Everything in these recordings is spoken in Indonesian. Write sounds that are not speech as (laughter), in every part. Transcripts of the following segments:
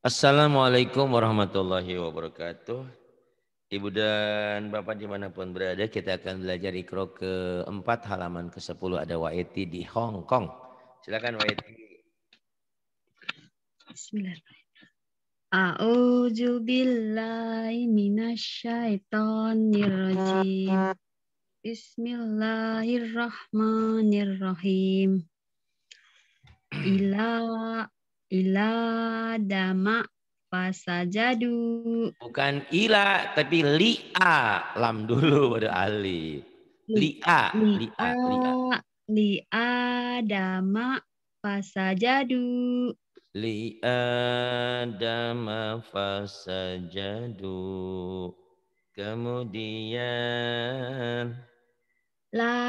Assalamualaikum warahmatullahi wabarakatuh. Ibu dan Bapak dimanapun berada, kita akan belajar ikro keempat halaman ke-10 ada Waeti di Hong Kong. Silakan Waeti. Bismillahirrahmanirrahim. A'udzu billahi minasyaitonir rajim. Bismillahirrahmanirrahim. Ila ila dama fasajadu. Bukan ila tapi li'a lam dulu pada Ali Li'a, li'a, li'a. Li'a dama fasajadu. Li'a dama fasajadu. Kemudian la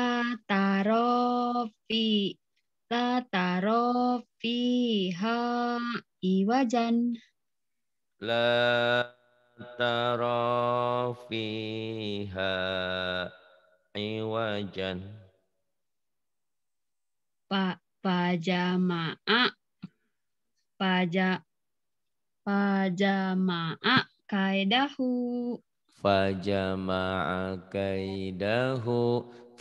tarofi La taro fiha iwajan. La taro fiha iwajan. Pa pajama'a paja pajama'a kaidahu fajama'a kaidahu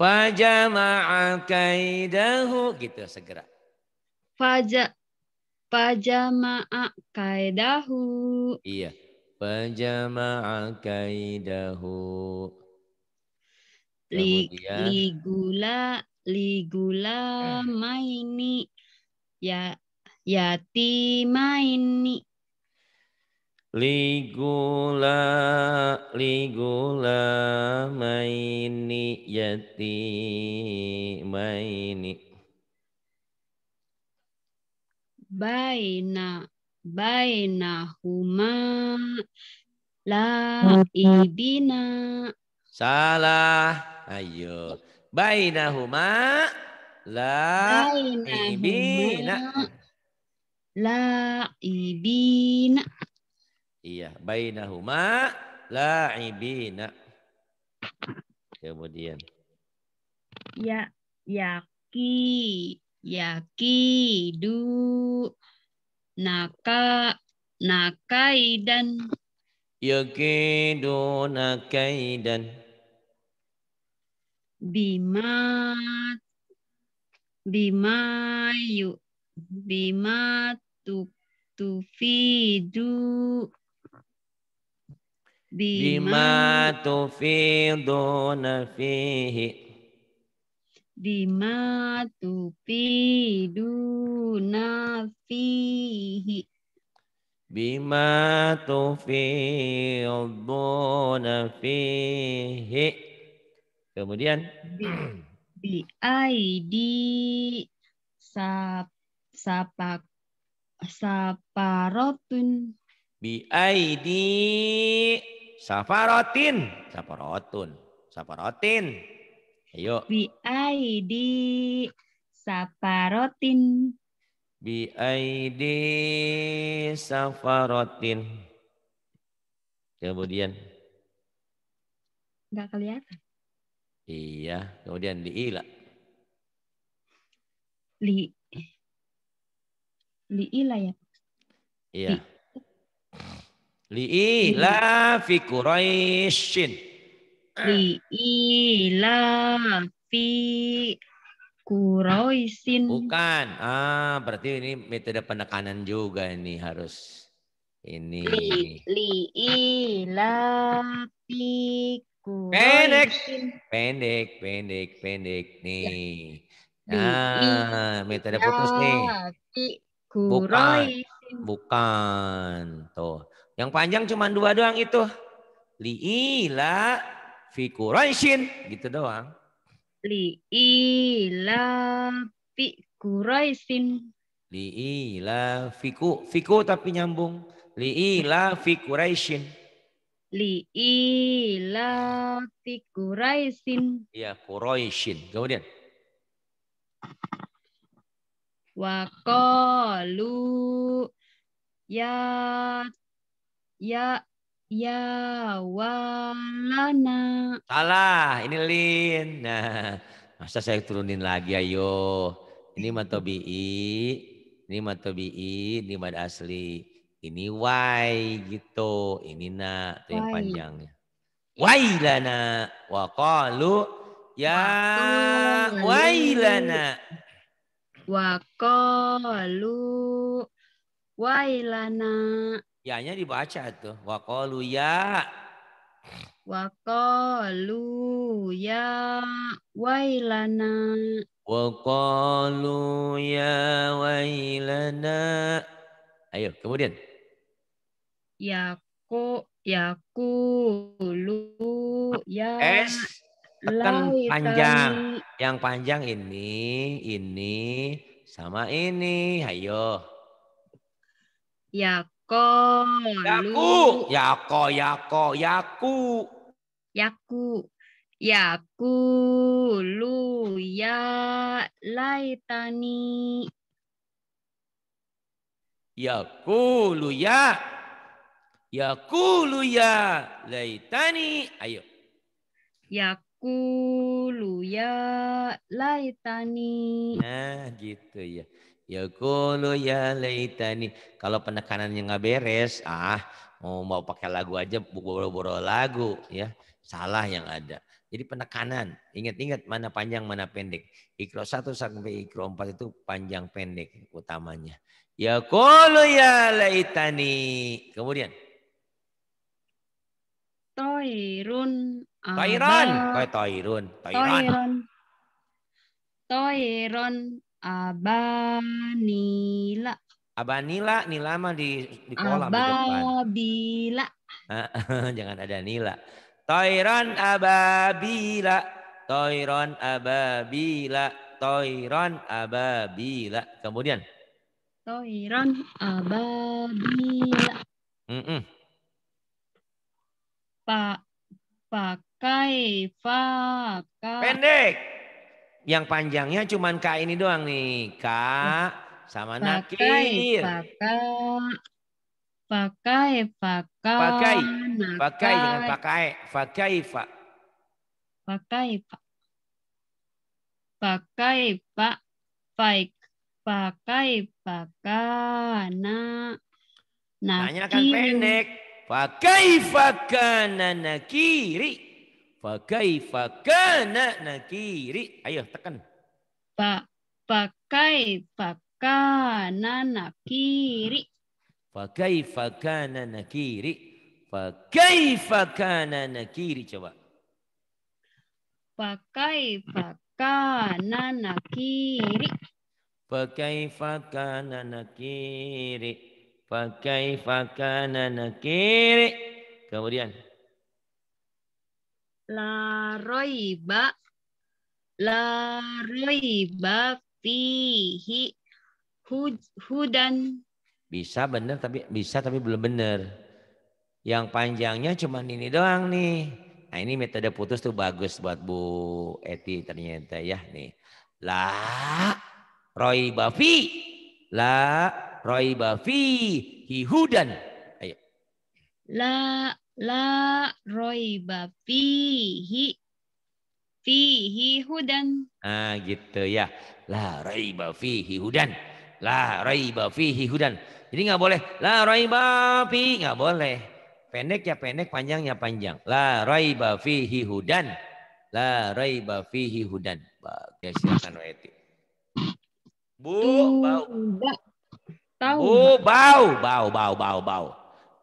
Fajama'a kaidahu gitu segera. Faja Fajama'a kaidahu. Iya. Fajama'a kaidahu. Kemudian, ligula ligula hmm. maini ya yati maini Ligula ligula maini yati maini. Baina baina huma la ibina. Salah. Ayo. Baina huma la ibina. La ibina. Iya, bainahuma la'ibina. Kemudian. Ya, yaki, yaki, du, naka, nakaidan. du, nakaidan. Bima, bima yu, bima tu, tufidu Bima tufiduna fihi. Bima tufiduna fihi. Bima tufiduna fihi. Kemudian. Bi, bi aidi sap, sapak, saparotun. Bi aidi safarotin, safarotun, safarotin. Ayo. Bi safarotin. I D safarotin. Kemudian. Enggak kelihatan. Iya, kemudian liila. Li liila ya. Iya. Li Li'ila fi Quraisyin. Li'ila fi Quraisyin. Bukan. Ah, berarti ini metode penekanan juga ini harus ini. Li'ila fi Quraisyin. Pendek. Pendek, pendek, pendek nih. Nah, metode putus nih. Bukan. Bukan. Tuh. Yang panjang cuma dua doang itu. Li'ila fi Quraisyin. Gitu doang. Li'ila fi Quraisyin. Li'ila fiku. Fiku tapi nyambung. Li'ila fi Quraisyin. Li'ila fi Quraisyin. Iya, Quraisyin. Kemudian. Wa qalu ya Ya Ya walana. Salah, ini lin. Nah, masa saya turunin lagi ayo. Ini matobi'i, ini matobi'i, ini mad asli. Ini wai gitu. Ini na, itu yang panjangnya. Wailana wa qalu ya wailana. Wa qalu wailana nya dibaca tuh. Waqalu ya. Waqalu ya wailana. Waqalu ya wailana. Ayo, kemudian. ya ku lu ya. S tekan panjang. Yang panjang ini, ini sama ini. Ayo. Yaku Yaqulu. Yaku. Yako, yako, yaku. Yaku. lu ya laitani. lu ya. lu ya laitani. Ayo. Yaku, ya laitani. Nah, gitu ya. Ya kulu ya laitani. Kalau penekanannya nggak beres, ah mau mau pakai lagu aja boro-boro lagu ya. Salah yang ada. Jadi penekanan, ingat-ingat mana panjang mana pendek. Ikro satu sampai ikro empat itu panjang pendek utamanya. Ya kulu ya laitani. Kemudian Toirun. Toiron. Kau toirun. Toiron. Abanila. Abanila, nila mah di, di kolam Ababila. di depan. (laughs) Jangan ada nila. Toiron ababila. Toiron ababila. Toiron ababila. Kemudian. Toiron ababila. Mm -mm. Pak pakai pakai. Pendek. Yang panjangnya cuma K ini doang nih. K hmm. sama nakir. Pakai, pakai, pakai, pakai, jangan pakai, pakai, pak. Pakai, pak. Pakai, pak. Baik. Pakai, pakai, nak, Nanya kan pendek. Pakai, pakai, pakai nakiri pakai fakana nakiri. Ayo tekan. pak pakai fakana nakiri. pakai fakana nakiri. pakai fakana nakiri coba. pakai fakana nakiri. pakai fakana nakiri. pakai fakana nakiri. Kemudian la roiba la roiba fihi hudan bisa benar tapi bisa tapi belum benar yang panjangnya cuma ini doang nih nah ini metode putus tuh bagus buat Bu Eti ternyata ya nih la roiba fi la roiba fi hudan ayo la La roiba fihi fihi hudan. Ah gitu ya. La roiba fihi hudan. La roiba fihi hudan. Jadi nggak boleh la roiba fi nggak boleh. Pendek ya pendek, panjang ya panjang. La roiba fihi hudan. La roiba fihi hudan. oke silakan Weti. Bu, bau. Bau, bau, bau, bau, bau, bau.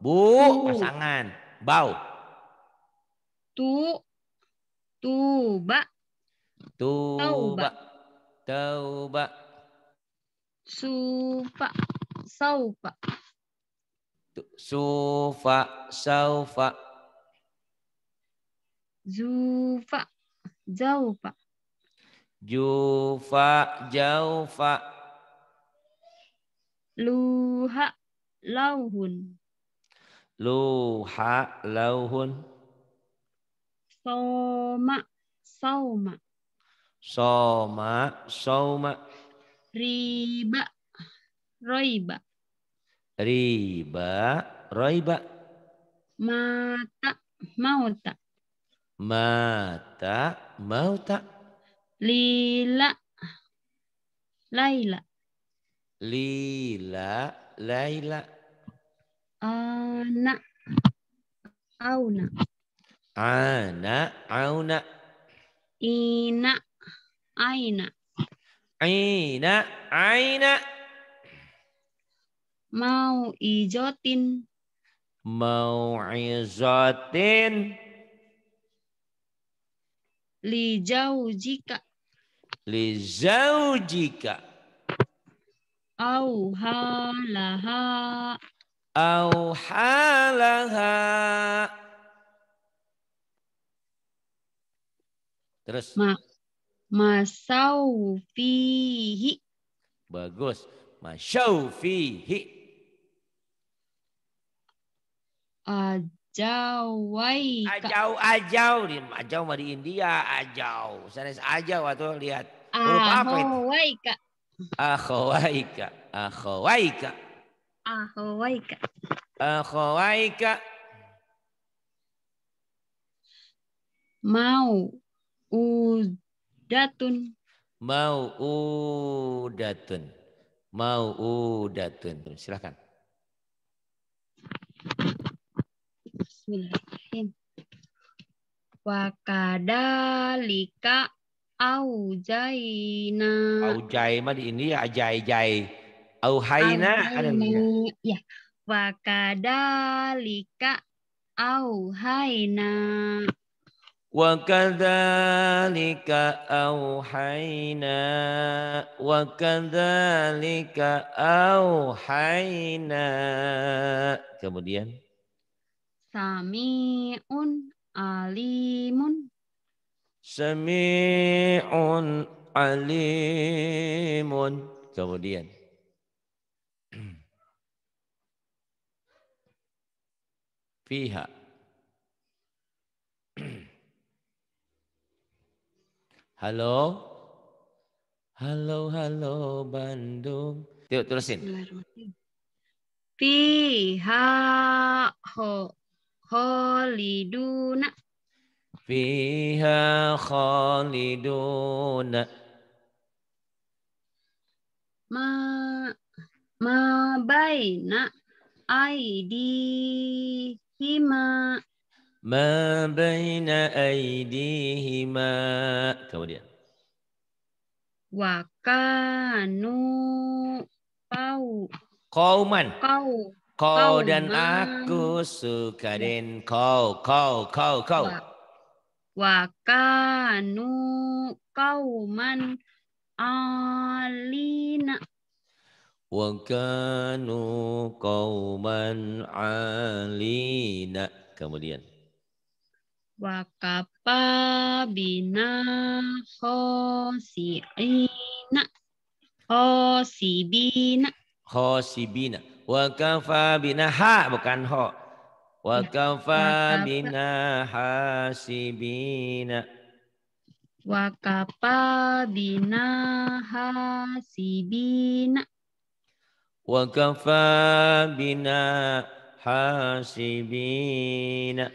Bu, pasangan. Bau. Tu tuba. Tuba. tuba, Supa. Saupa. Sufa. Saufa. Zufa. Zaufa. Jufa. Jaufa. Luha. Lauhun. Luha lauhun. Soma. Soma. Soma. Soma. Riba. Roiba. Riba. Roiba. Mata. Mauta. Mata. Mauta. Lila. Laila. Lila. Laila. Anak. Auna. Ana, auna. Ina, aina. Aina, aina. Mau ijotin. Mau ijotin. Lijaujika. jika. Au halaha auhalaha. Terus. Ma masau Bagus. Masaufihi, fihi. Ajawai. Ajau, ajau. Ajau di India, ajau. Sanes ajau atau lihat. Huruf apa itu? Akhawaika. Akhawaika. Akhawaika. Akhawaika. Akhawaika. Mau udatun. Mau udatun. Mau udatun. Silakan. Bismillahirrahmanirrahim. Wa kadalika aujaina. Aujaima di ini ya ajai-jai. Auhaina ada ya. Wa kadalika auhaina. Wa kadalika auhaina wa kadalika auhaina. Kemudian Sami'un alimun. Sami'un alimun. Kemudian fiha Halo Halo halo Bandung Yuk terusin. Fiha ho khaliduna Fiha khaliduna Ma ma baina aidi أيديهما Ma baina أيديهما kemudian wakanu kau kauman kau kau dan aku suka iya. den kau kau kau kau wakanu kauman alina وَكَانُوا قَوْمًا عَالِينَ Kemudian. وَكَفَى بِنَا خَاسِعِينَ خَاسِبِينَ خَاسِبِينَ وَكَفَى بِنَا ha bukan ho وَكَفَى بِنَا حَاسِبِينَ وَكَفَى بِنَا حَاسِبِينَ وكفى بنا حاسبين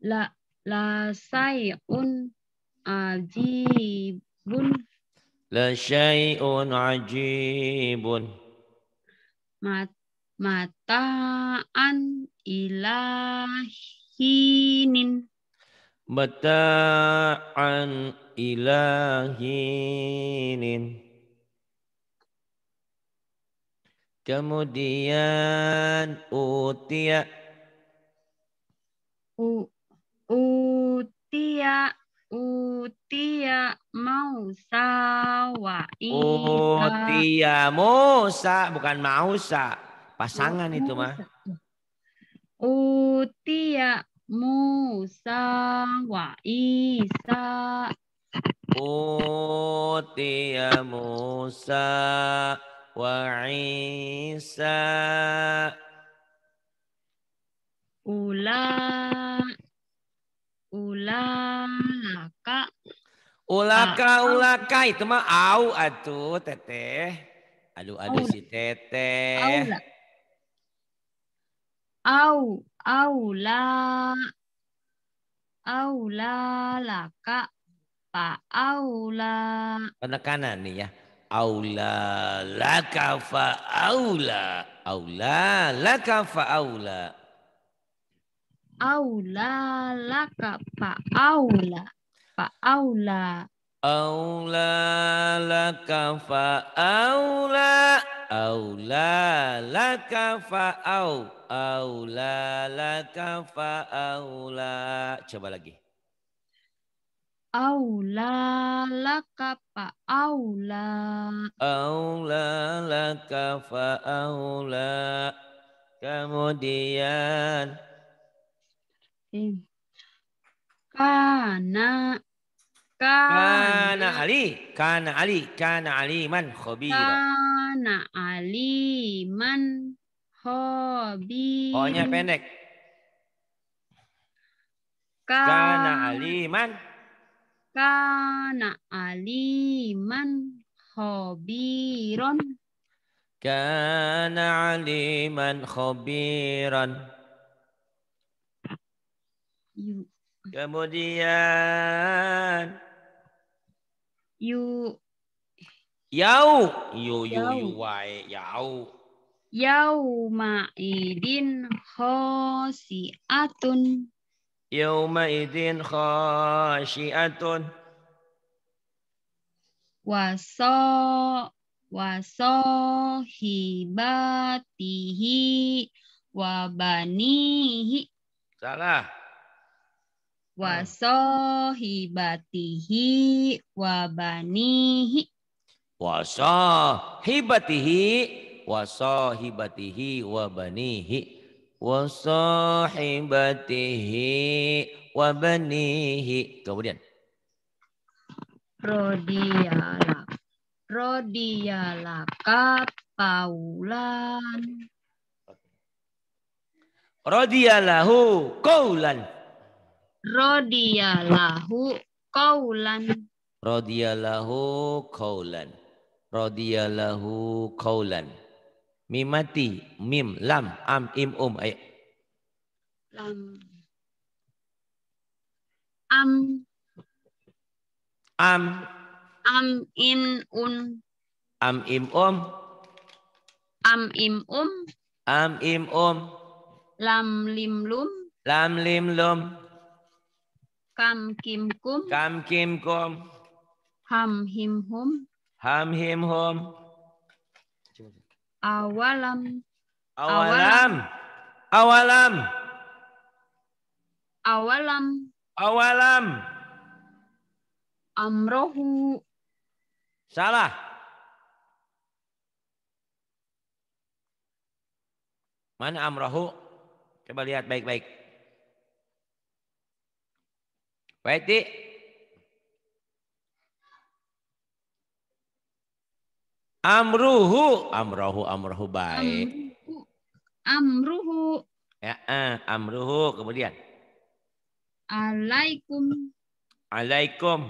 لا لا شيء عجيب لا شيء عجيب mataan ilahinin mataan ilahinin Kemudian utia. U, utia utia mausa wa Utia Musa bukan mausa. Pasangan itu mah. Utia Musa wa Isa. Utia Musa وعيسى أولا Ulaka. Ulaka, uh, ulaka itu mah au atuh teteh. Aduh, aduh si teteh. Au Au, aula. la, laka. Pa au la. Penekanan nih ya aula laka fa aula aula laka fa aula aula laka fa aula fa aula aula laka fa aula aula laka fa aula aula laka fa aula coba lagi Aula laka fa aula. Aula laka fa aula. Kemudian. Kana. Kana. Ali, Kana Ali. Kana Ali. man hobi. khobira. Kana man khobira. oh pendek. Kana, man man. Kana aliman khabiran Kana aliman khabiran Kemudian yu yau yu yu yu wai yau yau ma'idin khosiatun yaumaidin khasyiatun waso waso hibatihi, wabanihi salah Waso hibatihi, wabanihi Waso hibatihi, waso hibatihi, wabanihi wasahibatihi banihi. Kemudian. Rodiala. Rodiyalaka paulan. Rodiyalahu kaulan. Rodiyalahu kaulan. Rodiyalahu kaulan. Rodiyalahu kaulan. mimati mim lam am im um ấy lam am am am im un am im um am im um am im um lam lim lum lam lim lum kam kim kum kam kim kum ham him hum ham him hum awalam awalam awalam awalam awalam amrohu salah mana amrohu coba lihat baik-baik Baik, -baik. Amruhu, Amruhu, Amruhu baik. Amruhu. Ya, uh, amruhu. Kemudian. Alaikum. Alaikum.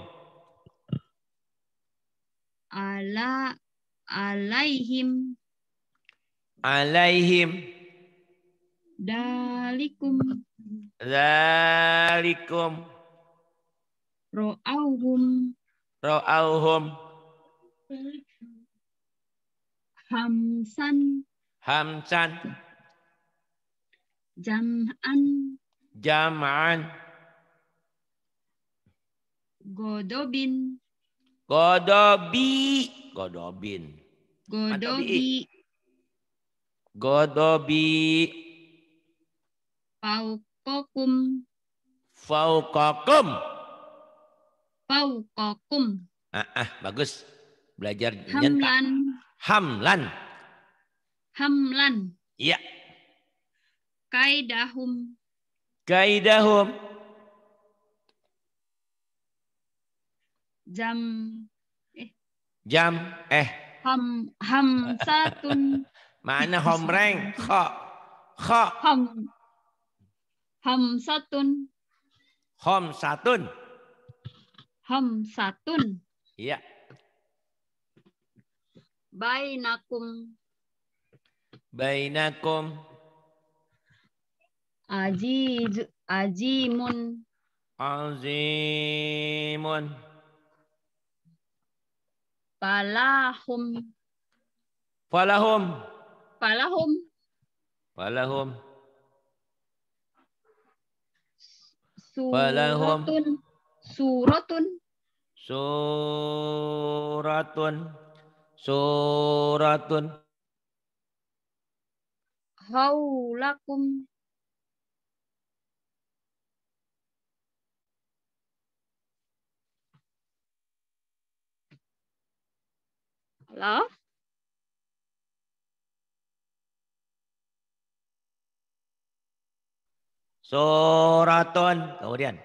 Ala alaihim. Alaihim. Dalikum. Dalikum. Ro'auhum. Ro'auhum. Hamsan. Hamsan. Jam'an. Jam'an. Godobin. Godobi. Godobin. Godobi. Godobi. Faukokum. Faukokum. Faukokum. Ah, ah, bagus. Belajar. Hamlan. Nyentak. Hamlan. Hamlan. Iya. Kaidahum. Kaidahum. Jam. Eh. Jam. Eh. Ham. Ham Satun. (laughs) Mana homreng? Kho. Kho. Ham. Ham Ham Satun. Ham Satun. Iya. Bainakum. Bainakum. Aziz, azimun. Azimun. Falahum. Falahum. Falahum. Falahum. Suratun. Suratun. Suratun suratun haulakum Halo? Suratun, kemudian.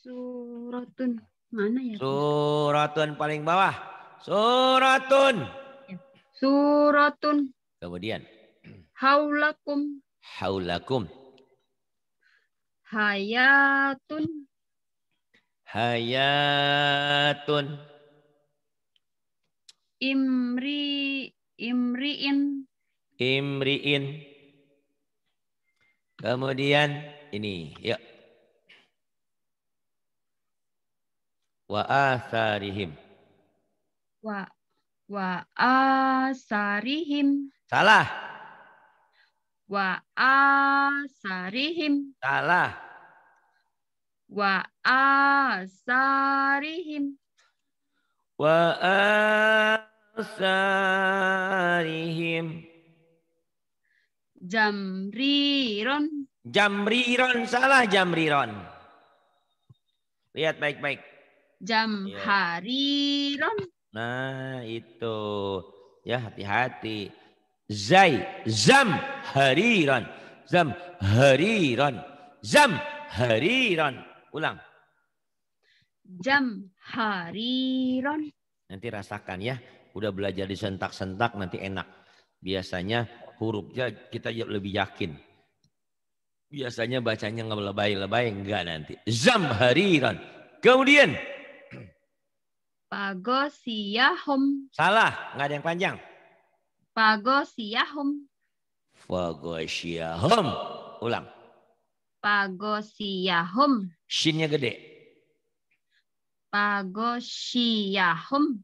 Suratun. Mana ya? Suratun paling bawah. Suratun. Ya. Suratun. Kemudian. Haulakum. Haulakum. Hayatun. Hayatun. Imri imriin. Imriin. Kemudian ini, yuk. wa asarihim. Wa wa asarihim. Salah. Wa asarihim. Salah. Wa asarihim. Wa asarihim. Jamriron. Jamriron salah jamriron. Lihat baik-baik jam ya. hari Ron. Nah, itu. Ya, hati-hati. Zai, zam hariran. Zam hariran. Zam hariran. Ulang. Jam hariran. Nanti rasakan ya. Udah belajar di sentak-sentak nanti enak. Biasanya hurufnya kita ya lebih yakin. Biasanya bacanya nggak lebay-lebay enggak nanti. Zam hariran. Kemudian Pagosiyahum Salah, nggak ada yang panjang. Pagosiyahum. Pagosiyahum Ulang. Pagosiyahum. Shinnya gede. Pagosiyahum.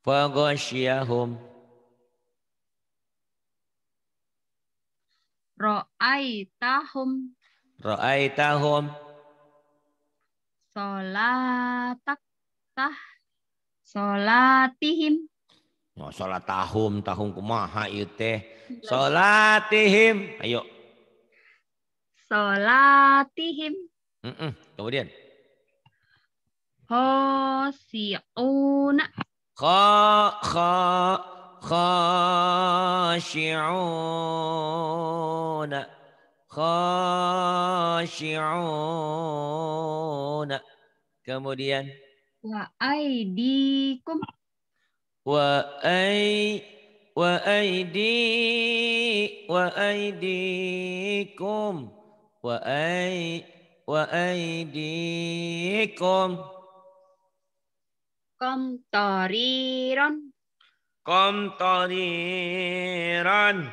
Pagosiyahum. Ro'aitahum. Ro'aitahum. Solatak tah Solatihim. Oh, ya, sholat tahum, tahum kumaha ieu teh. Solatihim. Ayo. Solatihim. Mm -mm. Kemudian. Khosi'una. Kha kha khashi'una. Khashi'una. Kemudian. Wa aidikum. Wa ai wa aidi wa aidikum wa ai wa aidikum kom tariron kom tariron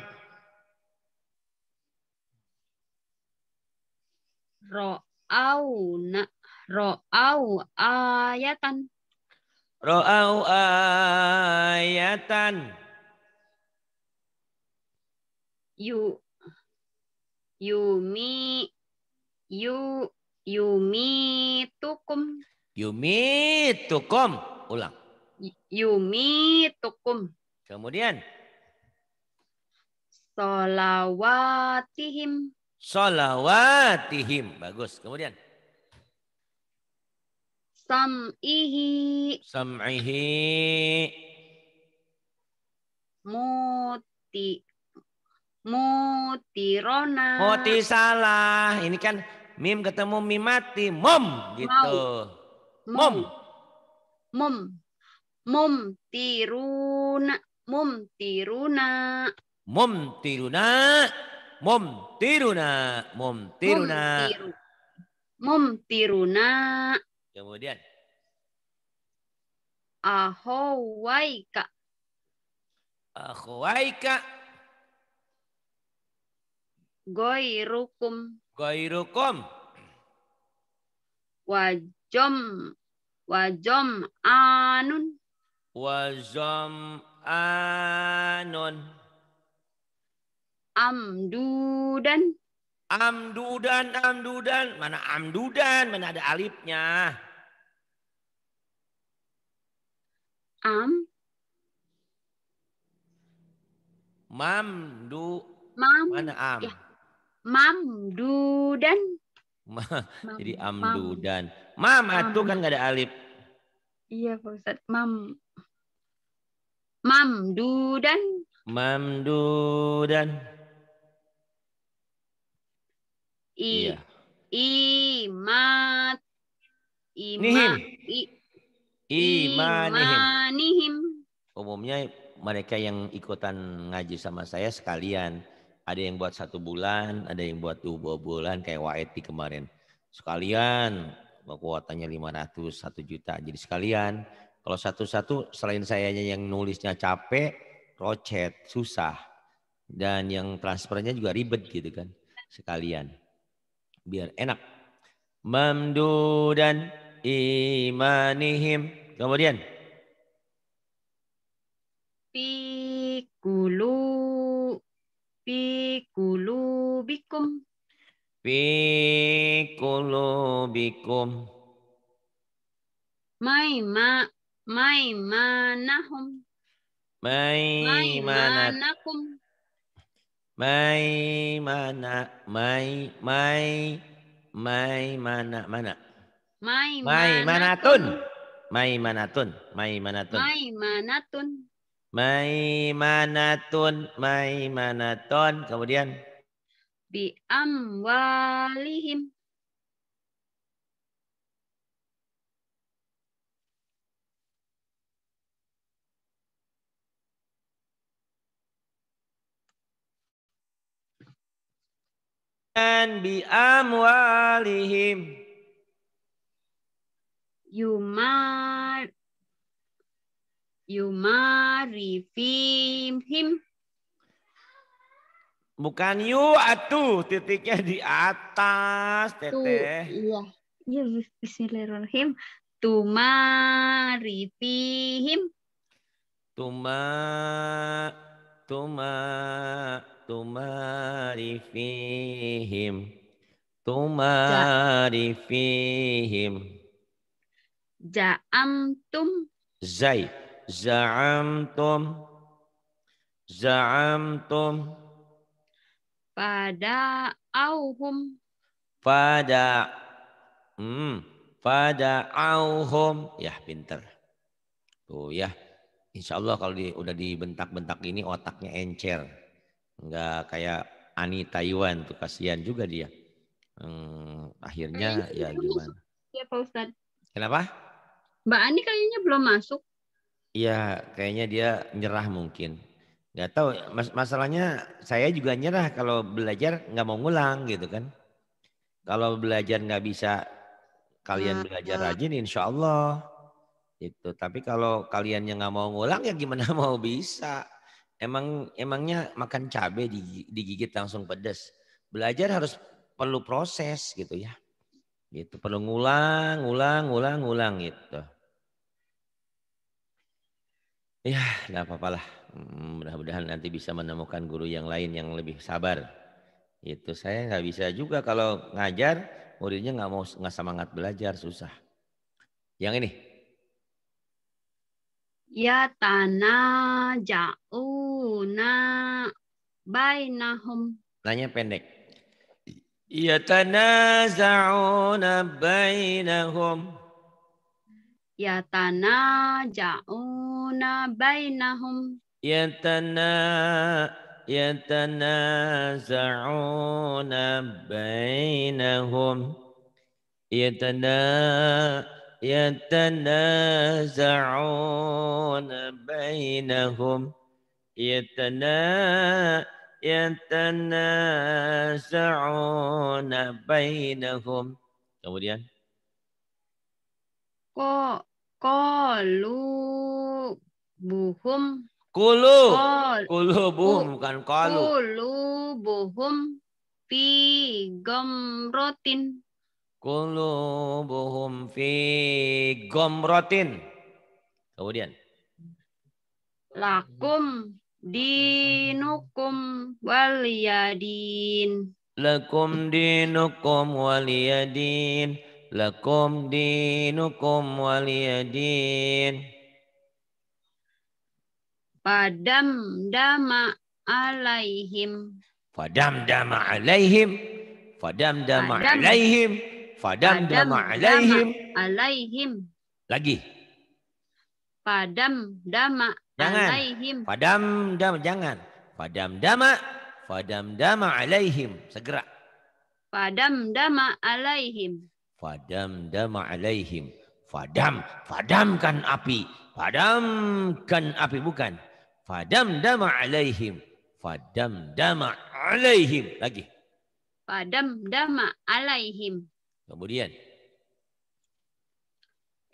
ro'auna Ro'au ayatan. Ro'au ayatan. Yu Yumi Yu Yumi tukum. Yumi tukum. Ulang. Yumi tukum. Kemudian. Solawatihim. Solawatihim. Bagus. Kemudian sam'ihi sam'ihi muti mutirona muti salah ini kan mim ketemu mim mati, mom gitu mom mom mom tiruna mom tiruna mom tiruna mom tiruna mom tiruna mom tiruna Kemudian. Ahowaika. Ahowaika. Goirukum. Goirukum. Wajom. Wajom anun. Wajom anun. Amdudan. Amdudan, amdudan. Mana amdudan? Mana ada alifnya? am mamdu mam mana am ya. dan? Ma, mam, jadi Amdu mam, mam itu kan gak ada alif iya pak ustad mam dan? mam du dan. i iya. imat ima mam i imanihim. imanihim. Umumnya mereka yang ikutan ngaji sama saya sekalian. Ada yang buat satu bulan, ada yang buat dua bulan kayak Waeti kemarin. Sekalian kuotanya 500, satu juta. Jadi sekalian kalau satu-satu selain saya yang nulisnya capek, rocet, susah. Dan yang transfernya juga ribet gitu kan. Sekalian. Biar enak. Mamdudan imanihim. Kemudian fi kulu fi kulubikum fi kulubikum maima maimanahum maimanakum maimana mai mai mai mana mana Mai manatun. Mai manatun. Mai manatun. Mai manatun. Mai manatun. Mai manatun. Kemudian bi amwalihim. Dan bi amwalihim you mar you him bukan you atuh titiknya di atas teteh iya iya bismillahirrahmanirrahim tumarifihim tuma tuma tumarifihim tumarifihim Za'amtum. Zai. Za'amtum. Za'amtum. Pada auhum. Pada. Hmm. Pada auhum. Ya pinter. Tuh ya. Insya Allah kalau di, udah dibentak-bentak ini otaknya encer. Enggak kayak Ani Taiwan tuh kasihan juga dia. Hmm, akhirnya nah, ya gimana? Ya Pak Ustadz. Kenapa? Mbak Ani kayaknya belum masuk. Iya, kayaknya dia nyerah mungkin. Gak tahu, mas masalahnya saya juga nyerah kalau belajar nggak mau ngulang gitu kan. Kalau belajar nggak bisa, kalian nah, belajar nah. rajin insya Allah. Gitu. Tapi kalau kalian yang nggak mau ngulang ya gimana (laughs) mau bisa. Emang emangnya makan cabai digigit langsung pedes. Belajar harus perlu proses gitu ya. Gitu perlu ngulang, ngulang, ngulang, ngulang gitu. Ya, tidak apa-apalah. Hmm, mudah-mudahan nanti bisa menemukan guru yang lain yang lebih sabar. Itu saya nggak bisa juga kalau ngajar muridnya nggak mau nggak semangat belajar susah. Yang ini. Ya tanah jauh na bainahum. Nanya pendek. Ya tanah jauh na bainahum. yatanaja'una bainahum yatana yatanaza'una bainahum yatana yatanaza'una bainahum yatana yatanaza'una bainahum kemudian Ko kolu buhum kulu kulu buhum bukan kolu kulu buhum fi gomrotin kulu buhum fi gomrotin kemudian lakum dinukum waliyadin lakum dinukum waliyadin lakum dinukum waliyadin padam dama alaihim. padam dama alaihim. padam dama alaihim. padam dama alaihim. Alaihim. Lagi. padam dama jangan. alaihim. padam dama jangan. padam dama. padam dama alaihim. Segera. padam dama alaihim dama alaihim. Fadam, fadamkan api. Fadamkan api, bukan. dama alaihim. dama alaihim. Lagi. dama alaihim. Kemudian.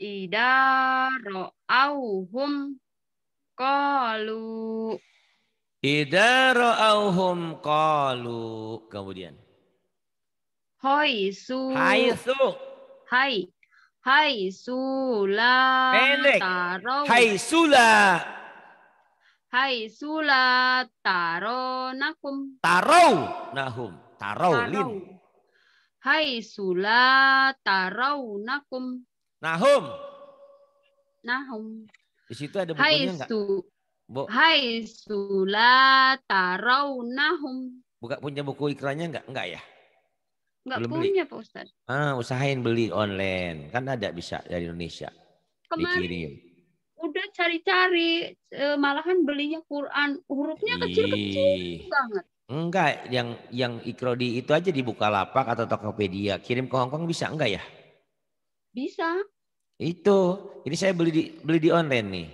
Ida ro'auhum qalu. Ida ro'auhum qalu. Kemudian. Hoi su. Hai su. Hai. Hai sula. Pendek. Taro. Hai sula. Hai sula taro nakum. Taro nahum. Taro lin. Hai sula taro nakum. Nahum. Nahum. Di situ ada bukunya Hai Su. Bo. Hai sula taro nahum. Buka punya buku ikrannya enggak? Enggak ya? Enggak punya, beli. Pak Ustaz. Ah, usahain beli online. Kan ada bisa dari Indonesia. Kemarin dikirim. udah cari-cari, e, malahan belinya Quran. Hurufnya kecil-kecil banget. Enggak, yang yang ikrodi itu aja dibuka lapak atau Tokopedia. Kirim ke Hongkong bisa enggak ya? Bisa. Itu. Ini saya beli di beli di online nih.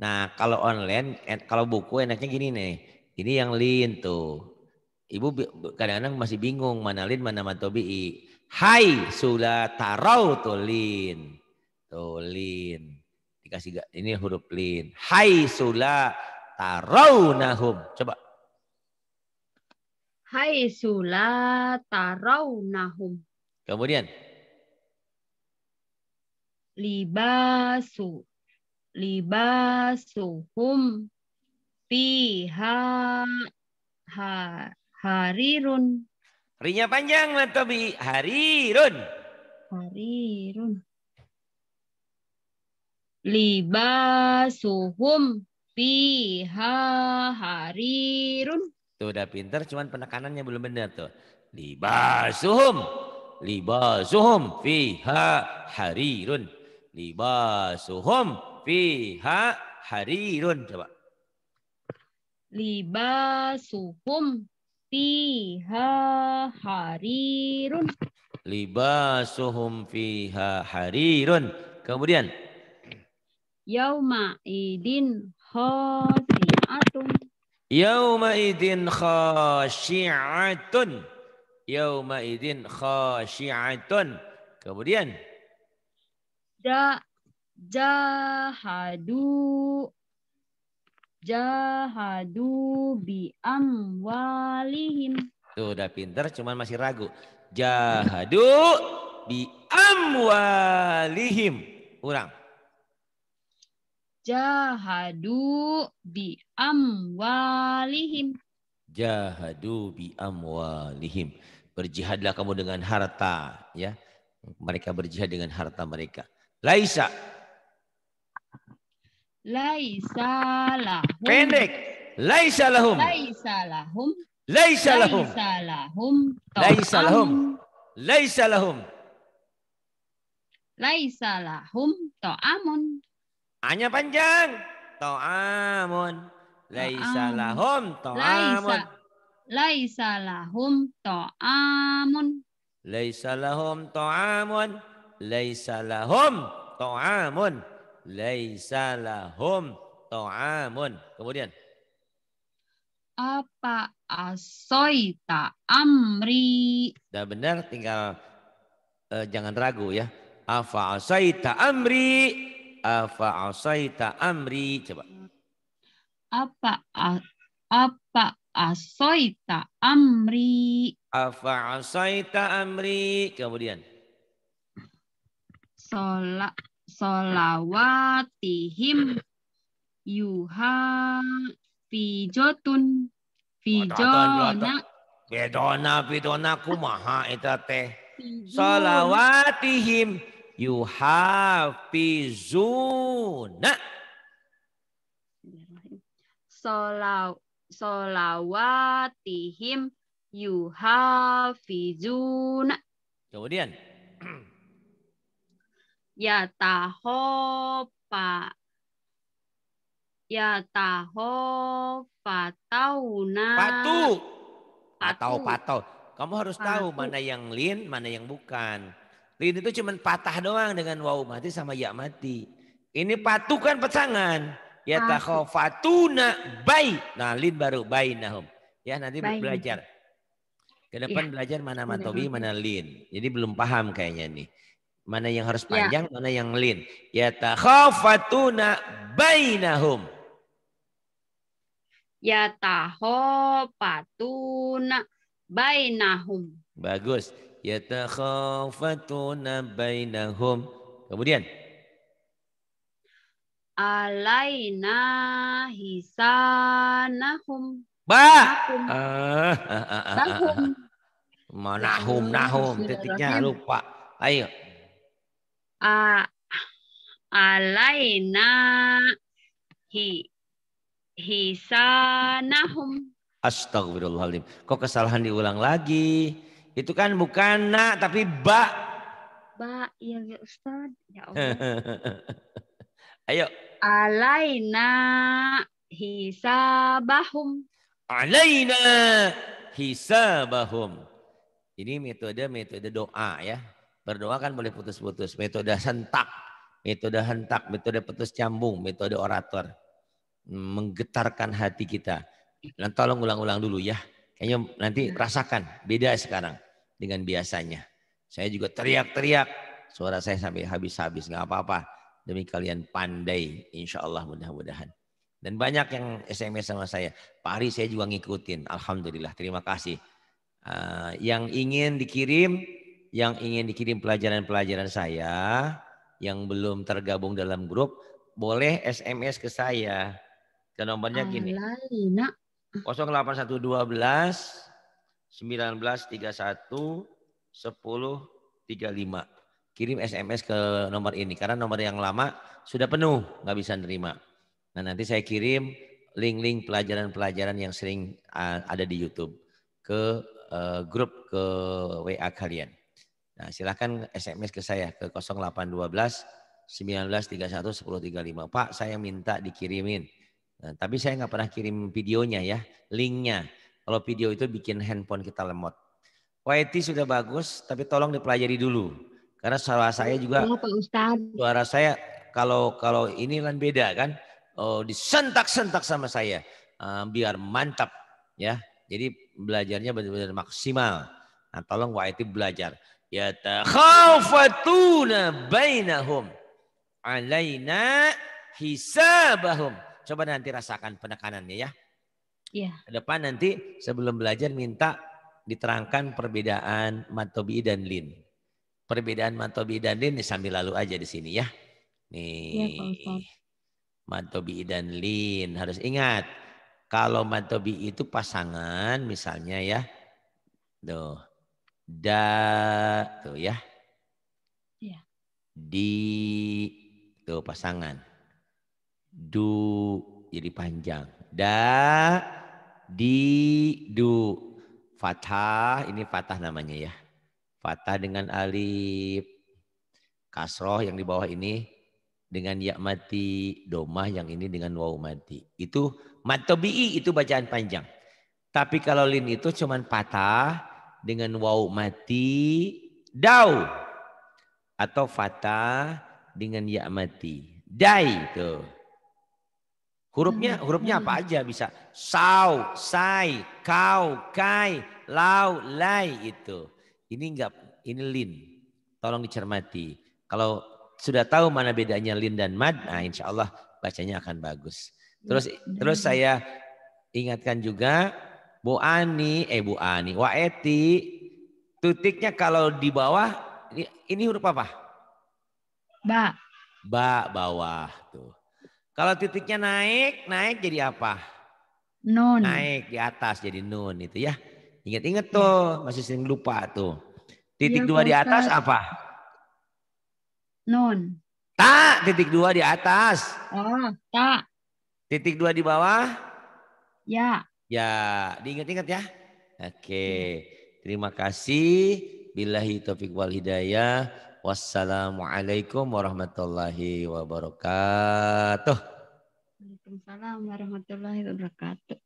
Nah, kalau online kalau buku enaknya gini nih. Ini yang lin tuh. Ibu kadang-kadang masih bingung mana lin mana matobi'i. Hai sula tarau tulin. Tulin. Dikasih gak? ini huruf lin. Hai tarau sula nahum. Coba. Hai tarau sula nahum. Kemudian libasu libasuhum Pihak. ha Harirun. Rinya panjang Matobi. Harirun. Harirun. Libasuhum fiha harirun. Tuh udah pinter cuman penekanannya belum benar tuh. Libasuhum. Libasuhum fiha harirun. Libasuhum fiha harirun. Coba. Libasuhum fiha harirun. Libasuhum fiha harirun. Kemudian. Yauma idin khasi'atun. Yauma idin khasi'atun. Yauma idin khasi'atun. Kemudian. da jahadu jahadu bi amwalihim. Tuh udah pinter cuman masih ragu. Jahadu bi amwalihim. Kurang. Jahadu bi amwalihim. Jahadu bi amwalihim. Berjihadlah kamu dengan harta ya. Mereka berjihad dengan harta mereka. Laisa Laisa lahum. Pendek. Laisa lahum. Laisa lahum. Laisa lahum. Laisa lahum. Laisa lahum. Laisa lahum. Laisa lahum ta'amun. Hanya panjang. Ta'amun. Laisa lahum ta'amun. Laisa lahum ta'amun. Laisa lahum ta'amun. Laisa lahum ta'amun. laisa lahum ta'amun. Kemudian apa asoita amri. Sudah benar tinggal eh, jangan ragu ya. Apa asoita amri. Apa asoita amri. Coba. Apa apa asoita amri. Apa asoita amri. Kemudian. Sholat solawatihim yuha fijotun pijona bedona bedona kumaha eta teh solawatihim yuhafizuna solaw solawatihim yuhafizuna kemudian (clears throat) Ya taho pa Ya taho patauna Patu Patau patau Kamu harus patu. tahu mana yang lin mana yang bukan Lin itu cuma patah doang dengan wau mati sama ya mati Ini patu kan pesangan Ya taho fatuna bay Nah lin baru bay nahum Ya nanti bay. belajar ke depan ya. belajar mana iya. matobi, mana lin. Jadi belum paham kayaknya nih. Mana yang harus panjang, ya. mana yang lin. takhafatuna bainahum. takhafatuna bainahum. Bagus. takhafatuna bainahum. Kemudian alaina hisanahum. Ba. Ah, ah, ah, Manahum, nahum, titiknya lupa. Ayo, a alaina hi hisanahum. Astagfirullahaladzim. Kok kesalahan diulang lagi? Itu kan bukan na tapi ba. Ba ya, ya Ustaz. Ya (laughs) Allah. Ayo. Alaina hisabahum. Alaina hisabahum. Ini metode metode doa ya. Berdoa kan boleh putus-putus. Metode sentak, metode hentak, metode putus cambung, metode orator. Menggetarkan hati kita. Dan nah, tolong ulang-ulang dulu ya. Kayaknya nanti rasakan beda sekarang dengan biasanya. Saya juga teriak-teriak. Suara saya sampai habis-habis. nggak apa-apa. Demi kalian pandai. Insya Allah mudah-mudahan. Dan banyak yang SMS sama saya. Pak Ari saya juga ngikutin. Alhamdulillah. Terima kasih. Uh, yang ingin dikirim yang ingin dikirim pelajaran-pelajaran saya yang belum tergabung dalam grup boleh SMS ke saya. Ke nomornya gini. 08112 1931 1035. Kirim SMS ke nomor ini karena nomor yang lama sudah penuh, nggak bisa nerima. Nah, nanti saya kirim link-link pelajaran-pelajaran yang sering eh, ada di YouTube ke uh, grup ke WA kalian. Nah, silahkan SMS ke saya ke 0812 1931 1035. Pak, saya minta dikirimin. Nah, tapi saya nggak pernah kirim videonya ya, linknya. Kalau video itu bikin handphone kita lemot. Whitey sudah bagus, tapi tolong dipelajari dulu. Karena suara saya juga, oh, Pak Ustaz. suara saya kalau kalau ini kan beda kan, oh, disentak-sentak sama saya. Uh, biar mantap ya. Jadi belajarnya benar-benar maksimal. Nah, tolong Whitey belajar yatakhafatuna bainahum alaina hisabahum. Coba nanti rasakan penekanannya ya. Iya. Ke depan nanti sebelum belajar minta diterangkan perbedaan matobi dan lin. Perbedaan matobi dan lin sambil lalu aja di sini ya. Nih. Ya, matobi dan lin harus ingat kalau matobi itu pasangan misalnya ya. Tuh da tuh ya. ya Di tuh pasangan. Du jadi panjang. Da di du fathah ini fathah namanya ya. Fathah dengan alif kasroh yang di bawah ini dengan ya mati domah yang ini dengan waw mati. Itu matobi itu bacaan panjang. Tapi kalau lin itu cuman patah dengan waw mati dau atau fatah dengan ya mati dai itu hurufnya hmm. hurufnya apa hmm. aja bisa sau sai kau kai lau lai itu ini enggak ini lin tolong dicermati kalau sudah tahu mana bedanya lin dan mad nah insyaallah bacanya akan bagus terus hmm. terus saya ingatkan juga Bu Ani, eh Bu Ani, Wa Eti, tutiknya kalau di bawah, ini, ini huruf apa? Ba. Ba bawah tuh. Kalau titiknya naik, naik jadi apa? Nun. Naik di atas jadi nun itu ya. Ingat-ingat ya. tuh, masih sering lupa tuh. Titik ya, dua di atas apa? Nun. Tak, titik dua di atas. Oh, tak. Titik dua di bawah? Ya. Ya, diingat-ingat ya. Oke. Terima kasih. Billahi taufik wal hidayah. Wassalamualaikum warahmatullahi wabarakatuh. Waalaikumsalam warahmatullahi wabarakatuh.